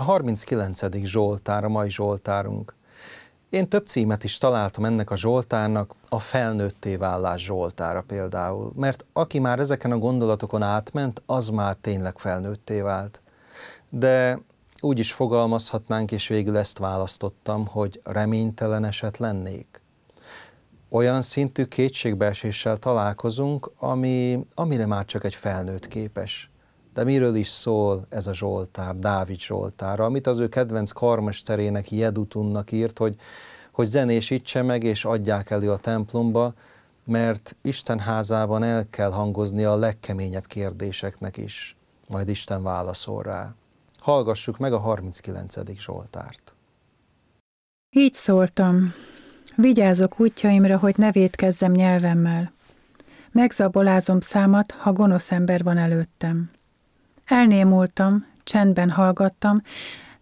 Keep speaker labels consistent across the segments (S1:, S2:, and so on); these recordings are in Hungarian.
S1: A 39. Zsoltár, a mai Zsoltárunk. Én több címet is találtam ennek a Zsoltárnak, a felnőtté vállás Zsoltára például, mert aki már ezeken a gondolatokon átment, az már tényleg felnőtté vált. De úgy is fogalmazhatnánk, és végül ezt választottam, hogy reménytelen eset lennék. Olyan szintű kétségbeeséssel találkozunk, ami, amire már csak egy felnőtt képes – de miről is szól ez a Zsoltár, Dávid Zsoltára, amit az ő kedvenc karmesterének, Jedutunnak írt, hogy, hogy zenésítse meg és adják elő a templomba, mert Isten házában el kell hangozni a legkeményebb kérdéseknek is, majd Isten válaszol rá. Hallgassuk meg a 39. Zsoltárt.
S2: Így szóltam. Vigyázok útjaimra, hogy ne védkezzem nyelvemmel. Megzabolázom számat, ha gonosz ember van előttem. Elnémultam, csendben hallgattam,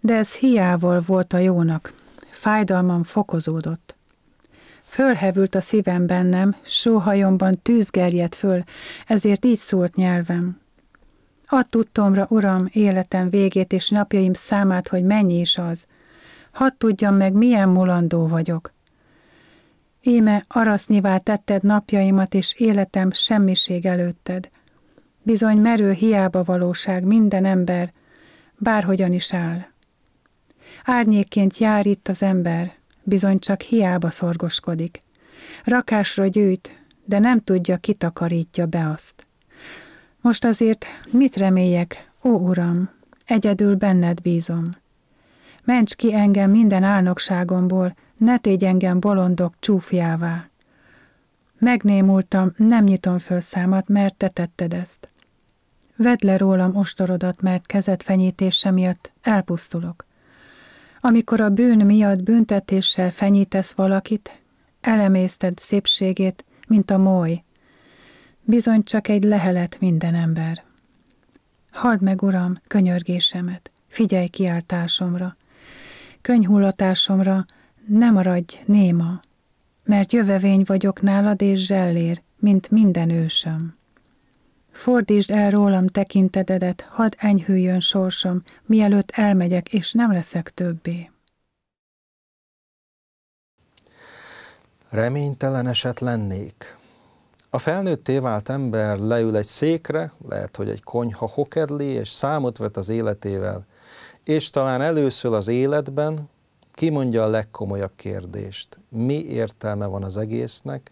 S2: de ez hiával volt a jónak. Fájdalmam fokozódott. Fölhevült a szívem bennem, sóhajomban tűz gerjedt föl, ezért így szólt nyelvem. Add tudtomra, Uram, életem végét és napjaim számát, hogy mennyi is az. Hadd tudjam meg, milyen mulandó vagyok. Íme arasznyivá tetted napjaimat és életem semmiség előtted – Bizony merő hiába valóság minden ember, bárhogyan is áll. Árnyékként jár itt az ember, bizony csak hiába szorgoskodik. Rakásra gyűjt, de nem tudja, kitakarítja be azt. Most azért mit reméljek, ó Uram, egyedül benned bízom. Ments ki engem minden álnokságomból, ne tégy engem bolondok csúfjává. Megnémultam, nem nyitom föl számat, mert te tetted ezt. Vedd le rólam ostorodat, mert kezed fenyítése miatt elpusztulok. Amikor a bűn miatt büntetéssel fenyítesz valakit, elemészted szépségét, mint a moly. Bizony csak egy lehelet minden ember. Halld meg, Uram, könyörgésemet, figyelj kiáltásomra. Könyhullatásomra ne maradj néma, mert jövevény vagyok nálad és zsellér, mint minden ősöm. Fordítsd el rólam tekintetedet, hadd enyhüljön sorsom, mielőtt elmegyek, és nem leszek többé.
S1: Reménytelen eset lennék. A felnőtté vált ember leül egy székre, lehet, hogy egy konyha hokedli, és számot vet az életével, és talán először az életben kimondja a legkomolyabb kérdést. Mi értelme van az egésznek,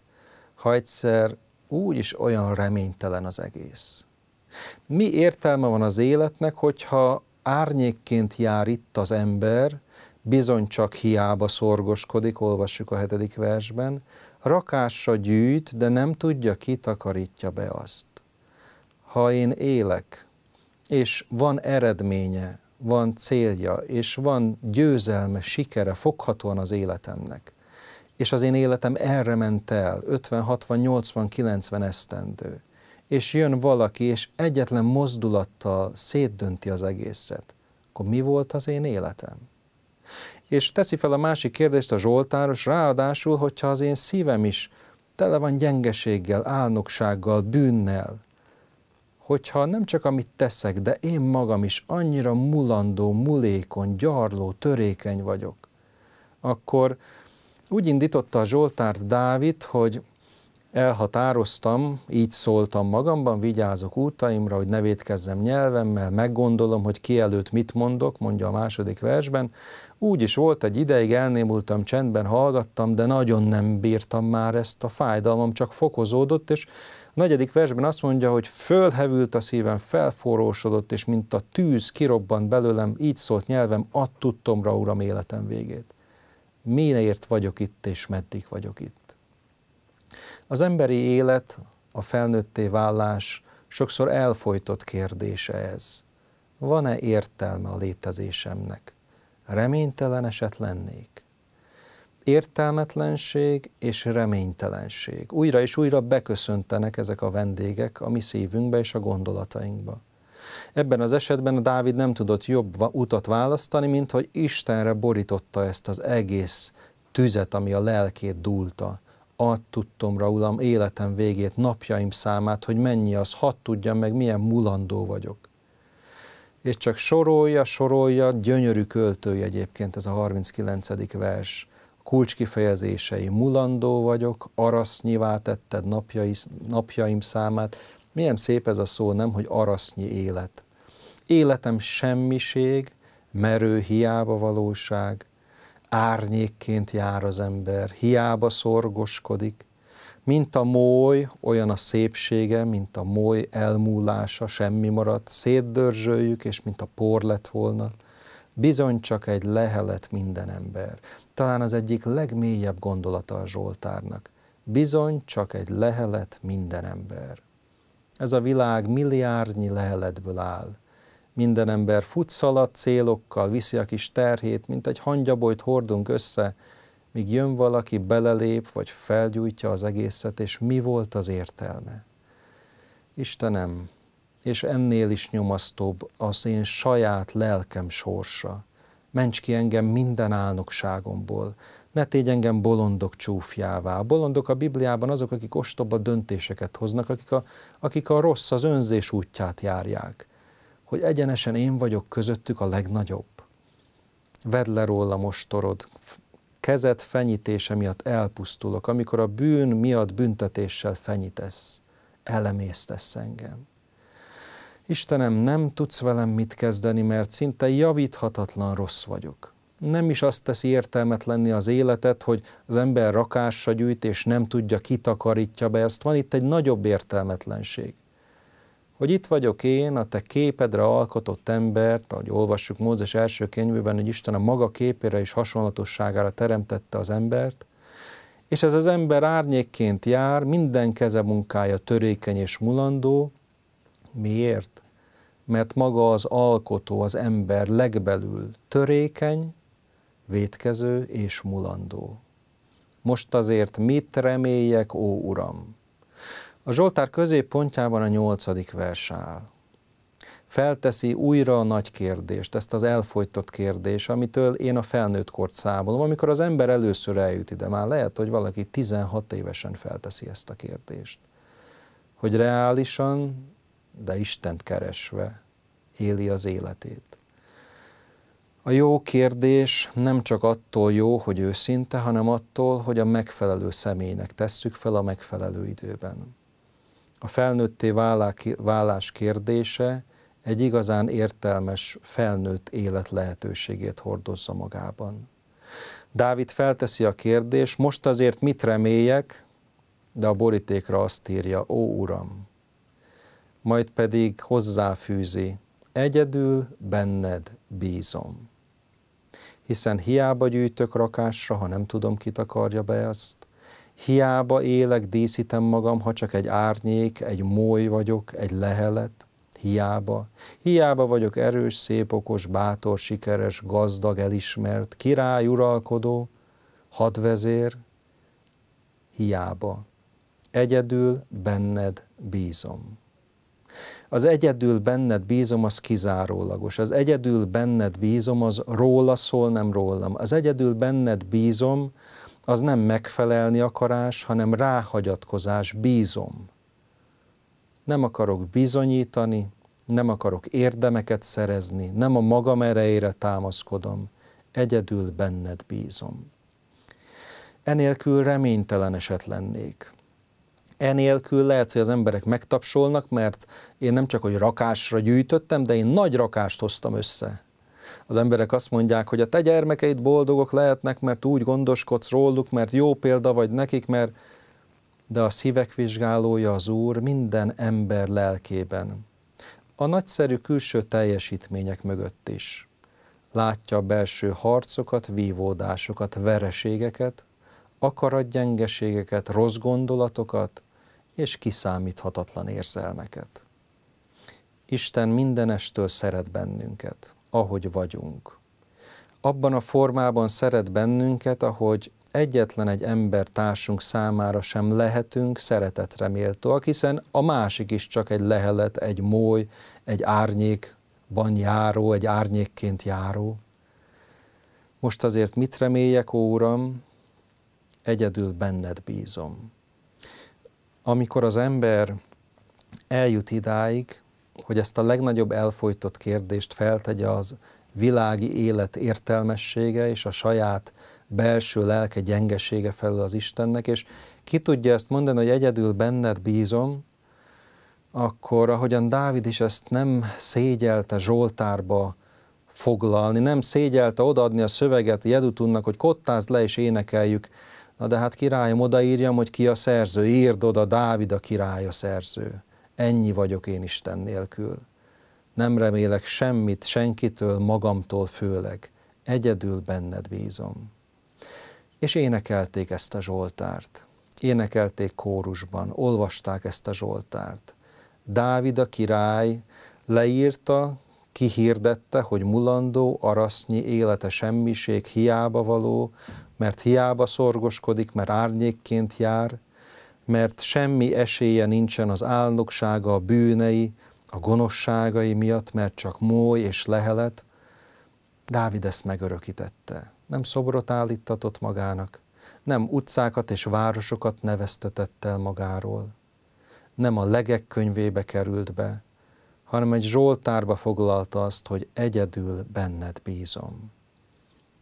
S1: ha egyszer úgy is olyan reménytelen az egész. Mi értelme van az életnek, hogyha árnyékként jár itt az ember, bizony csak hiába szorgoskodik, olvassuk a hetedik versben, rakásra gyűjt, de nem tudja, kitakarítja be azt. Ha én élek, és van eredménye, van célja, és van győzelme, sikere foghatóan az életemnek, és az én életem erre ment el, 50, 60, 80, 90 esztendő. És jön valaki, és egyetlen mozdulattal szétdönti az egészet. Akkor mi volt az én életem? És teszi fel a másik kérdést a Zsoltáros, ráadásul, hogyha az én szívem is tele van gyengeséggel, álnoksággal, bűnnel, hogyha nem csak amit teszek, de én magam is annyira mulandó, mulékon, gyarló, törékeny vagyok, akkor úgy indította a Zsoltárt Dávid, hogy elhatároztam, így szóltam magamban, vigyázok útaimra, hogy ne védkezzem nyelvemmel, meggondolom, hogy ki előtt mit mondok, mondja a második versben. Úgy is volt, egy ideig elnémultam, csendben hallgattam, de nagyon nem bírtam már ezt, a fájdalmam csak fokozódott, és a negyedik versben azt mondja, hogy fölhevült a szívem, felforrósodott, és mint a tűz kirobbant belőlem, így szólt nyelvem, add tudtomra, Uram, életem végét miért vagyok itt és meddig vagyok itt. Az emberi élet, a felnőtté vállás sokszor elfolytott kérdése ez. Van-e értelme a létezésemnek? Reménytelen eset lennék? Értelmetlenség és reménytelenség. Újra és újra beköszöntenek ezek a vendégek a mi szívünkbe és a gondolatainkba. Ebben az esetben a Dávid nem tudott jobb utat választani, mint hogy Istenre borította ezt az egész tüzet, ami a lelkét dúlta. Add tudtom, Uram, életem végét, napjaim számát, hogy mennyi az, hadd tudjam meg, milyen mulandó vagyok. És csak sorolja, sorolja, gyönyörű költői egyébként ez a 39. vers kulcskifejezései, mulandó vagyok, arasznyivá tetted napjaim számát, milyen szép ez a szó, nem, hogy arasznyi élet. Életem semmiség, merő hiába valóság, árnyékként jár az ember, hiába szorgoskodik, mint a moly, olyan a szépsége, mint a moly elmúlása, semmi marad, szétdörzsöljük, és mint a por lett volna. Bizony csak egy lehelet minden ember. Talán az egyik legmélyebb gondolata a Zsoltárnak. Bizony csak egy lehelet minden ember. Ez a világ milliárdnyi leheletből áll. Minden ember fut szalad célokkal, viszi a kis terhét, mint egy hangyabolyt hordunk össze, míg jön valaki, belelép, vagy felgyújtja az egészet, és mi volt az értelme? Istenem, és ennél is nyomasztóbb az én saját lelkem sorsa. Ments ki engem minden álnokságomból, ne tégy engem bolondok csúfjává. A bolondok a Bibliában azok, akik ostoba döntéseket hoznak, akik a, akik a rossz, az önzés útját járják. Hogy egyenesen én vagyok közöttük a legnagyobb. Vedd le róla mostorod, kezed fenyítése miatt elpusztulok, amikor a bűn miatt büntetéssel fenyítesz, elemésztesz engem. Istenem, nem tudsz velem mit kezdeni, mert szinte javíthatatlan rossz vagyok nem is azt teszi értelmetlenni az életet, hogy az ember rakásra gyűjt, és nem tudja, kitakarítja be ezt. Van itt egy nagyobb értelmetlenség. Hogy itt vagyok én, a te képedre alkotott embert, ahogy olvassuk Mózes első könyvében, hogy Isten a maga képére és hasonlatosságára teremtette az embert, és ez az ember árnyékként jár, minden keze munkája törékeny és mulandó. Miért? Mert maga az alkotó, az ember legbelül törékeny, vétkező és mulandó. Most azért mit reméljek, ó Uram? A Zsoltár középpontjában a nyolcadik vers áll. Felteszi újra a nagy kérdést, ezt az elfogytott kérdés, amitől én a felnőtt kort számolom. Amikor az ember először eljut ide, már lehet, hogy valaki 16 évesen felteszi ezt a kérdést. Hogy reálisan, de Istent keresve éli az életét. A jó kérdés nem csak attól jó, hogy őszinte, hanem attól, hogy a megfelelő személynek tesszük fel a megfelelő időben. A felnőtté vállás kérdése egy igazán értelmes felnőtt élet lehetőségét hordozza magában. Dávid felteszi a kérdést, most azért mit reméljek, de a borítékra azt írja, ó Uram, majd pedig hozzáfűzi, egyedül benned bízom hiszen hiába gyűjtök rakásra, ha nem tudom, kitakarja be ezt. Hiába élek, díszítem magam, ha csak egy árnyék, egy mój vagyok, egy lehelet. Hiába. Hiába vagyok erős, szép, okos, bátor, sikeres, gazdag, elismert, király, uralkodó, hadvezér. Hiába. Egyedül benned bízom. Az egyedül benned bízom, az kizárólagos. Az egyedül benned bízom, az róla szól, nem rólam. Az egyedül benned bízom, az nem megfelelni akarás, hanem ráhagyatkozás, bízom. Nem akarok bizonyítani, nem akarok érdemeket szerezni, nem a magam erejére támaszkodom, egyedül benned bízom. Enélkül reménytelen eset lennék enélkül lehet, hogy az emberek megtapsolnak, mert én nem csak, hogy rakásra gyűjtöttem, de én nagy rakást hoztam össze. Az emberek azt mondják, hogy a te gyermekeid boldogok lehetnek, mert úgy gondoskodsz róluk, mert jó példa vagy nekik, mert de a szívek vizsgálója az Úr minden ember lelkében. A nagyszerű külső teljesítmények mögött is. Látja a belső harcokat, vívódásokat, vereségeket, akaratgyengeségeket, rossz gondolatokat, és kiszámíthatatlan érzelmeket. Isten mindenestől szeret bennünket, ahogy vagyunk. Abban a formában szeret bennünket, ahogy egyetlen egy ember társunk számára sem lehetünk szeretetre méltóak, hiszen a másik is csak egy lehelet, egy moly, egy árnyékban járó, egy árnyékként járó. Most azért mit reméljek, óram? Egyedül benned bízom amikor az ember eljut idáig, hogy ezt a legnagyobb elfolytott kérdést feltegye az világi élet értelmessége és a saját belső lelke gyengesége felül az Istennek, és ki tudja ezt mondani, hogy egyedül benned bízom, akkor ahogyan Dávid is ezt nem szégyelte Zsoltárba foglalni, nem szégyelte odaadni a szöveget Jedutunnak, hogy kottázd le és énekeljük Na de hát királyom, odaírjam, hogy ki a szerző, írd oda, Dávid a király a szerző. Ennyi vagyok én Isten nélkül. Nem remélek semmit, senkitől, magamtól főleg. Egyedül benned bízom. És énekelték ezt a Zsoltárt. Énekelték kórusban, olvasták ezt a Zsoltárt. Dávid a király leírta, kihirdette, hogy mulandó, arasznyi, élete semmiség, hiába való, mert hiába szorgoskodik, mert árnyékként jár, mert semmi esélye nincsen az álnoksága, a bűnei, a gonoszságai miatt, mert csak mój és lehelet. Dávid ezt megörökítette. Nem szobrot állítatott magának, nem utcákat és városokat neveztetett el magáról, nem a legek könyvébe került be, hanem egy zsoltárba foglalta azt, hogy egyedül benned bízom.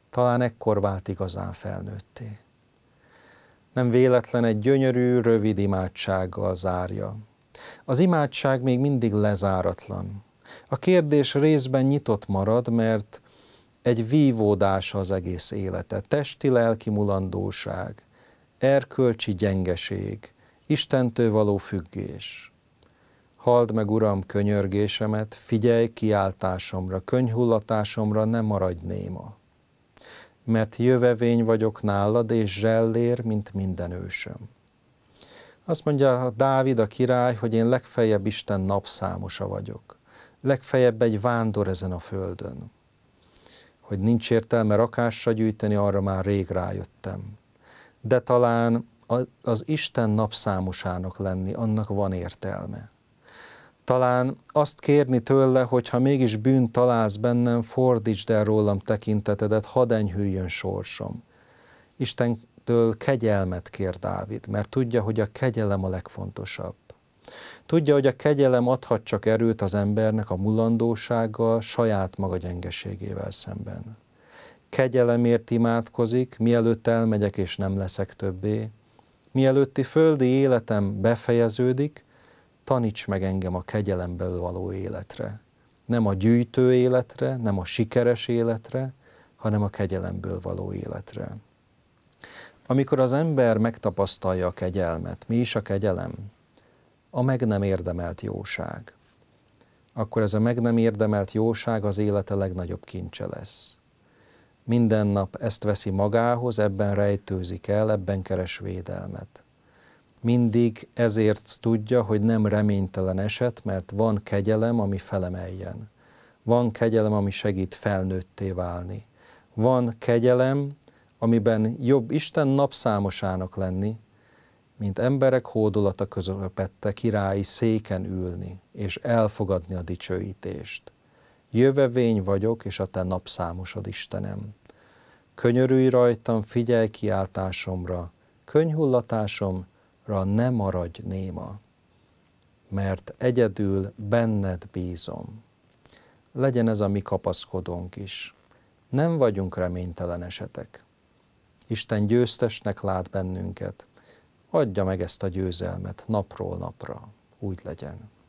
S1: Talán ekkor vált igazán felnőtté. Nem véletlen egy gyönyörű, rövid imádsággal zárja. Az imádság még mindig lezáratlan. A kérdés részben nyitott marad, mert egy vívódása az egész élete, testi-lelki mulandóság, erkölcsi gyengeség, Istentől való függés. Hald meg, Uram, könyörgésemet, figyelj kiáltásomra, könyhullatásomra, ne maradj néma mert jövevény vagyok nálad, és zsellér, mint minden ősöm. Azt mondja Dávid a király, hogy én legfeljebb Isten napszámosa vagyok. Legfeljebb egy vándor ezen a földön. Hogy nincs értelme rakásra gyűjteni, arra már rég rájöttem. De talán az Isten napszámosának lenni, annak van értelme talán azt kérni tőle, hogy ha mégis bűn találsz bennem, fordítsd el rólam tekintetedet, hadd enyhüljön sorsom. Istentől kegyelmet kér Dávid, mert tudja, hogy a kegyelem a legfontosabb. Tudja, hogy a kegyelem adhat csak erőt az embernek a mulandósággal, saját maga gyengeségével szemben. Kegyelemért imádkozik, mielőtt elmegyek és nem leszek többé, mielőtti földi életem befejeződik, taníts meg engem a kegyelemből való életre. Nem a gyűjtő életre, nem a sikeres életre, hanem a kegyelemből való életre. Amikor az ember megtapasztalja a kegyelmet, mi is a kegyelem? A meg nem érdemelt jóság. Akkor ez a meg nem érdemelt jóság az élete legnagyobb kincse lesz. Minden nap ezt veszi magához, ebben rejtőzik el, ebben keres védelmet mindig ezért tudja, hogy nem reménytelen eset, mert van kegyelem, ami felemeljen. Van kegyelem, ami segít felnőtté válni. Van kegyelem, amiben jobb Isten napszámosának lenni, mint emberek hódolata közepette királyi széken ülni, és elfogadni a dicsőítést. Jövevény vagyok, és a te napszámosod, Istenem. Könyörülj rajtam, figyelj kiáltásomra, könyhullatásom ne maradj néma, mert egyedül benned bízom. Legyen ez a mi kapaszkodónk is. Nem vagyunk reménytelen esetek. Isten győztesnek lát bennünket. Adja meg ezt a győzelmet napról napra. Úgy legyen.